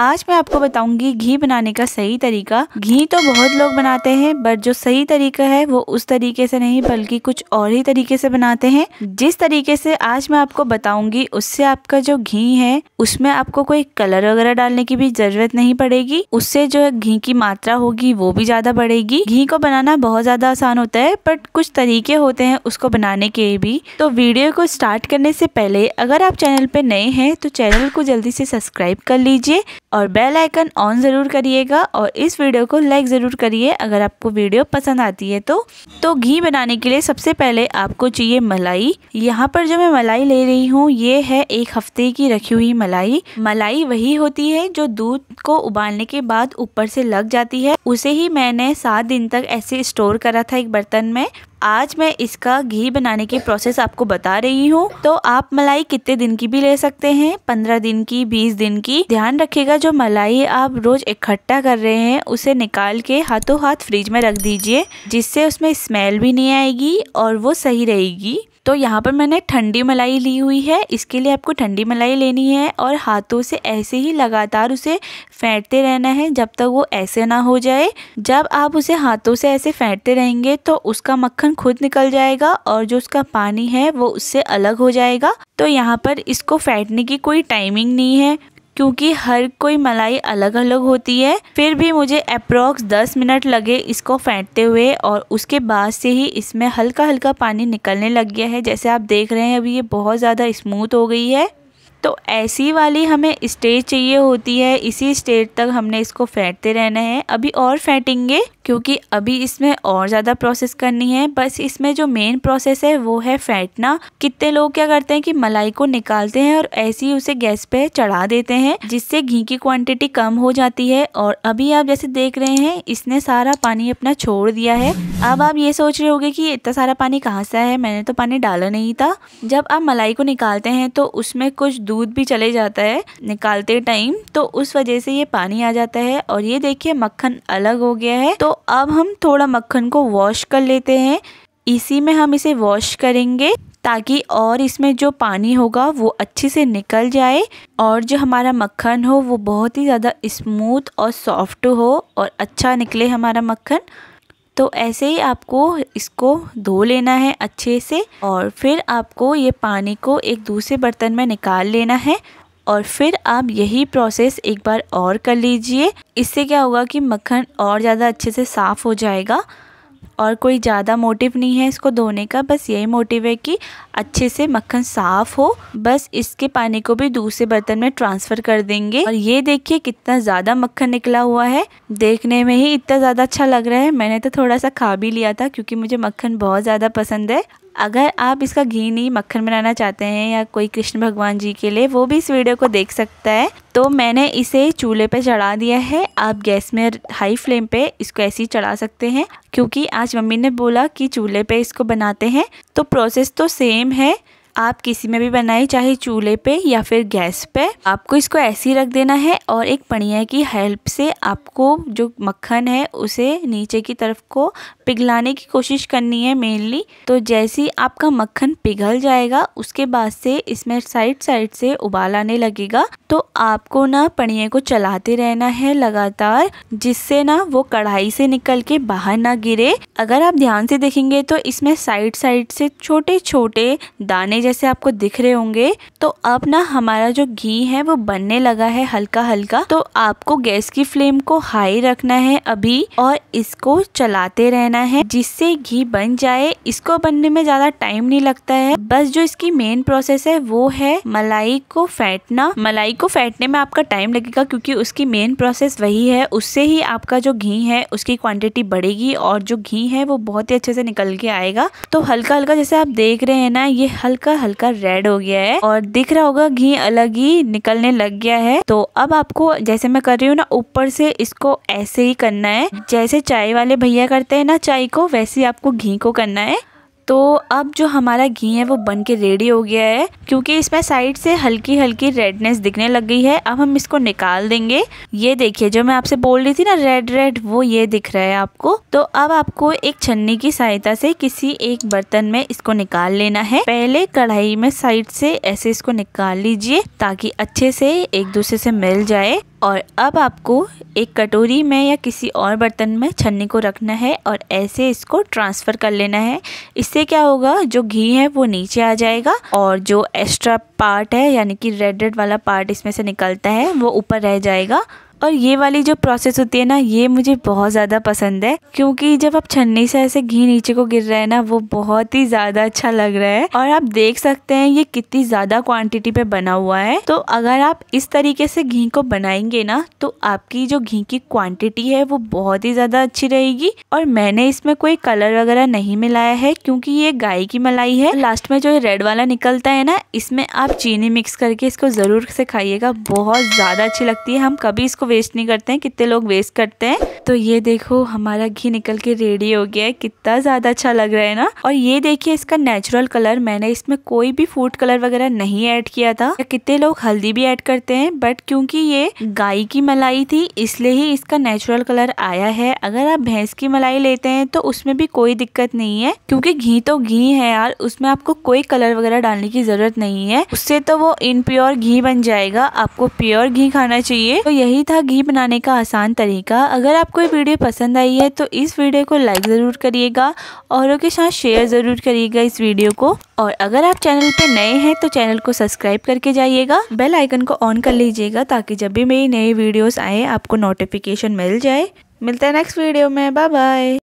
आज मैं आपको बताऊंगी घी बनाने का सही तरीका घी तो बहुत लोग बनाते हैं बट जो सही तरीका है वो उस तरीके से नहीं बल्कि कुछ और ही तरीके से बनाते हैं जिस तरीके से आज मैं आपको बताऊंगी उससे आपका जो घी है उसमें आपको कोई कलर वगैरह डालने की भी जरूरत नहीं पड़ेगी उससे जो घी की मात्रा होगी वो भी ज्यादा बढ़ेगी घी को बनाना बहुत ज्यादा आसान होता है बट कुछ तरीके होते हैं उसको बनाने के भी तो वीडियो को स्टार्ट करने से पहले अगर आप चैनल पर नए हैं तो चैनल को जल्दी से सब्सक्राइब कर लीजिए और बेल आइकन ऑन ज़रूर करिएगा और इस वीडियो को लाइक ज़रूर करिए अगर आपको वीडियो पसंद आती है तो तो घी बनाने के लिए सबसे पहले आपको चाहिए मलाई यहाँ पर जो मैं मलाई ले रही हूँ ये है एक हफ्ते की रखी हुई मलाई मलाई वही होती है जो दूध को उबालने के बाद ऊपर से लग जाती है उसे ही मैंने सात दिन तक ऐसे स्टोर करा था एक बर्तन में आज मैं इसका घी बनाने की प्रोसेस आपको बता रही हूँ तो आप मलाई कितने दिन की भी ले सकते हैं पंद्रह दिन की बीस दिन की ध्यान रखिएगा जो मलाई आप रोज इकट्ठा कर रहे हैं उसे निकाल के हाथों हाथ फ्रिज में रख दीजिए जिससे उसमें स्मेल भी नहीं आएगी और वो सही रहेगी तो यहाँ पर मैंने ठंडी मलाई ली हुई है इसके लिए आपको ठंडी मलाई लेनी है और हाथों से ऐसे ही लगातार उसे फेंटते रहना है जब तक वो ऐसे ना हो जाए जब आप उसे हाथों से ऐसे फेंटते रहेंगे तो उसका मक्खन खुद निकल जाएगा और जो उसका पानी है वो उससे अलग हो जाएगा तो यहाँ पर इसको फेंटने की कोई टाइमिंग नहीं है क्योंकि हर कोई मलाई अलग अलग होती है फिर भी मुझे अप्रॉक्स 10 मिनट लगे इसको फेंटते हुए और उसके बाद से ही इसमें हल्का हल्का पानी निकलने लग गया है जैसे आप देख रहे हैं अभी ये बहुत ज़्यादा स्मूथ हो गई है तो ऐसी वाली हमें स्टेज चाहिए होती है इसी स्टेज तक हमने इसको फेंटते रहना है अभी और फेंटेंगे क्योंकि अभी इसमें और ज़्यादा प्रोसेस करनी है बस इसमें जो मेन प्रोसेस है वो है फैटना कितने लोग क्या करते हैं कि मलाई को निकालते हैं और ऐसे ही उसे गैस पे चढ़ा देते हैं जिससे घी की क्वांटिटी कम हो जाती है और अभी आप जैसे देख रहे हैं इसने सारा पानी अपना छोड़ दिया है अब आप ये सोच रहे होगे कि इतना सारा पानी कहाँ से है मैंने तो पानी डाला नहीं था जब आप मलाई को निकालते हैं तो उसमें कुछ दूध भी चले जाता है निकालते टाइम तो उस वजह से ये पानी आ जाता है और ये देखिए मक्खन अलग हो गया है तो अब हम थोड़ा मक्खन को वॉश कर लेते हैं इसी में हम इसे वॉश करेंगे ताकि और इसमें जो पानी होगा वो अच्छे से निकल जाए और जो हमारा मक्खन हो वो बहुत ही ज़्यादा स्मूथ और सॉफ्ट हो और अच्छा निकले हमारा मक्खन तो ऐसे ही आपको इसको धो लेना है अच्छे से और फिर आपको ये पानी को एक दूसरे बर्तन में निकाल लेना है और फिर आप यही प्रोसेस एक बार और कर लीजिए इससे क्या होगा कि मक्खन और ज़्यादा अच्छे से साफ़ हो जाएगा और कोई ज़्यादा मोटिव नहीं है इसको धोने का बस यही मोटिव है कि अच्छे से मक्खन साफ़ हो बस इसके पानी को भी दूसरे बर्तन में ट्रांसफ़र कर देंगे और ये देखिए कितना ज़्यादा मक्खन निकला हुआ है देखने में ही इतना ज़्यादा अच्छा लग रहा है मैंने तो थोड़ा सा खा भी लिया था क्योंकि मुझे मक्खन बहुत ज़्यादा पसंद है अगर आप इसका घी नहीं मक्खन बनाना चाहते हैं या कोई कृष्ण भगवान जी के लिए वो भी इस वीडियो को देख सकता है तो मैंने इसे चूल्हे पे चढ़ा दिया है आप गैस में हाई फ्लेम पे इसको ऐसे ही चढ़ा सकते हैं क्योंकि आज आज मम्मी ने बोला कि चूल्हे पे इसको बनाते हैं तो प्रोसेस तो सेम है आप किसी में भी बनाए चाहे चूल्हे पे या फिर गैस पे आपको इसको ऐसे ही रख देना है और एक पनिया की हेल्प से आपको जो मक्खन है उसे नीचे की तरफ को पिघलाने की कोशिश करनी है मेनली तो जैसे ही आपका मक्खन पिघल जाएगा उसके बाद से इसमें साइड साइड से उबाल आने लगेगा तो आपको ना पनिए को चलाते रहना है लगातार जिससे ना वो कढ़ाई से निकल के बाहर ना गिरे अगर आप ध्यान से देखेंगे तो इसमें साइड साइड से छोटे छोटे दाने जैसे आपको दिख रहे होंगे तो अब ना हमारा जो घी है वो बनने लगा है हल्का हल्का तो आपको गैस की फ्लेम को हाई रखना है अभी और इसको चलाते रहना है जिससे घी बन जाए इसको बनने में ज़्यादा टाइम नहीं लगता है बस जो इसकी मेन प्रोसेस है वो है मलाई को फेंटना मलाई को फेंटने में आपका टाइम लगेगा क्योंकि उसकी मेन प्रोसेस वही है उससे ही आपका जो घी है उसकी क्वांटिटी बढ़ेगी और जो घी है वो बहुत ही अच्छे से निकल के आएगा तो हल्का हल्का जैसे आप देख रहे हैं ना ये हल्का हल्का रेड हो गया है और दिख रहा होगा घी अलग ही निकलने लग गया है तो अब आपको जैसे मैं कर रही हूँ ना ऊपर से इसको ऐसे ही करना है जैसे चाय वाले भैया करते हैं ना चाय को वैसे ही आपको घी को करना है तो अब जो हमारा घी है वो बन के रेडी हो गया है क्योंकि इसमें साइड से हल्की हल्की रेडनेस दिखने लग गई है अब हम इसको निकाल देंगे ये देखिए जो मैं आपसे बोल रही थी ना रेड रेड वो ये दिख रहा है आपको तो अब आपको एक छन्नी की सहायता से किसी एक बर्तन में इसको निकाल लेना है पहले कढ़ाई में साइड से ऐसे इसको निकाल लीजिए ताकि अच्छे से एक दूसरे से मिल जाए और अब आपको एक कटोरी में या किसी और बर्तन में छन्नी को रखना है और ऐसे इसको ट्रांसफ़र कर लेना है इससे क्या होगा जो घी है वो नीचे आ जाएगा और जो एक्स्ट्रा पार्ट है यानी कि रेड रेड वाला पार्ट इसमें से निकलता है वो ऊपर रह जाएगा और ये वाली जो प्रोसेस होती है ना ये मुझे बहुत ज़्यादा पसंद है क्योंकि जब आप छन्नी से ऐसे घी नीचे को गिर रहा है ना वो बहुत ही ज़्यादा अच्छा लग रहा है और आप देख सकते हैं ये कितनी ज़्यादा क्वांटिटी पे बना हुआ है तो अगर आप इस तरीके से घी को बनाएंगे ना तो आपकी जो घी की क्वांटिटी है वो बहुत ही ज़्यादा अच्छी रहेगी और मैंने इसमें कोई कलर वगैरह नहीं मिलाया है क्योंकि ये गाय की मलाई है लास्ट में जो ये रेड वाला निकलता है ना इसमें आप चीनी मिक्स करके इसको ज़रूर से खाइएगा बहुत ज़्यादा अच्छी लगती है हम कभी इसको वेस्ट नहीं करते हैं कितने लोग वेस्ट करते हैं तो ये देखो हमारा घी निकल के रेडी हो गया है कितना ज़्यादा अच्छा लग रहा है ना और ये देखिए इसका नेचुरल कलर मैंने इसमें कोई भी फूड कलर वगैरह नहीं ऐड किया था कितने लोग हल्दी भी ऐड करते हैं बट क्योंकि ये गाय की मलाई थी इसलिए ही इसका नेचुरल कलर आया है अगर आप भैंस की मलाई लेते हैं तो उसमें भी कोई दिक्कत नहीं है क्योंकि घी तो घी है यार उसमें आपको कोई कलर वगैरह डालने की जरूरत नहीं है उससे तो वो इनप्योर घी बन जाएगा आपको प्योर घी खाना चाहिए तो यही था घी बनाने का आसान तरीका अगर आपको आपको ये वीडियो पसंद आई है तो इस वीडियो को लाइक ज़रूर करिएगा औरों के साथ शेयर ज़रूर करिएगा इस वीडियो को और अगर आप चैनल पर नए हैं तो चैनल को सब्सक्राइब करके जाइएगा बेल आइकन को ऑन कर लीजिएगा ताकि जब भी मेरी नई वीडियोज़ आए आपको नोटिफिकेशन मिल जाए मिलते हैं नेक्स्ट वीडियो में बाय बाय